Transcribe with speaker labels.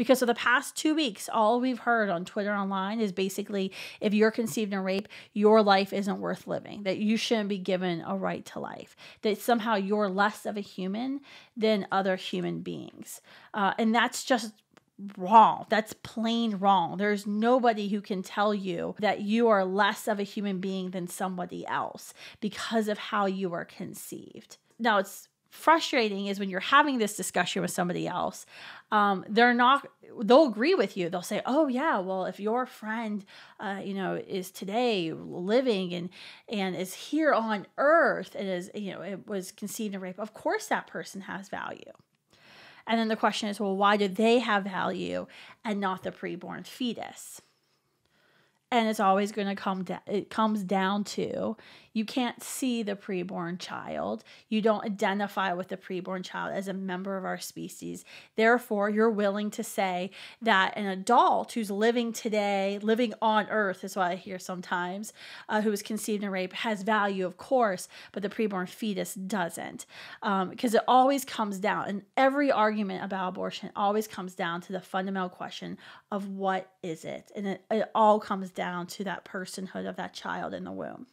Speaker 1: Because for the past two weeks, all we've heard on Twitter online is basically if you're conceived in rape, your life isn't worth living, that you shouldn't be given a right to life, that somehow you're less of a human than other human beings. Uh, and that's just wrong. That's plain wrong. There's nobody who can tell you that you are less of a human being than somebody else because of how you were conceived. Now, it's frustrating is when you're having this discussion with somebody else um, they're not they'll agree with you they'll say oh yeah well if your friend uh, you know is today living and and is here on earth and is you know it was conceived in rape of course that person has value and then the question is well why do they have value and not the preborn fetus and it's always going to come down it comes down to you can't see the preborn child you don't identify with the preborn child as a member of our species therefore you're willing to say that an adult who's living today living on earth is what i hear sometimes uh, who was conceived in rape has value of course but the preborn fetus doesn't because um, it always comes down and every argument about abortion always comes down to the fundamental question of what is it and it, it all comes down down to that personhood of that child in the womb.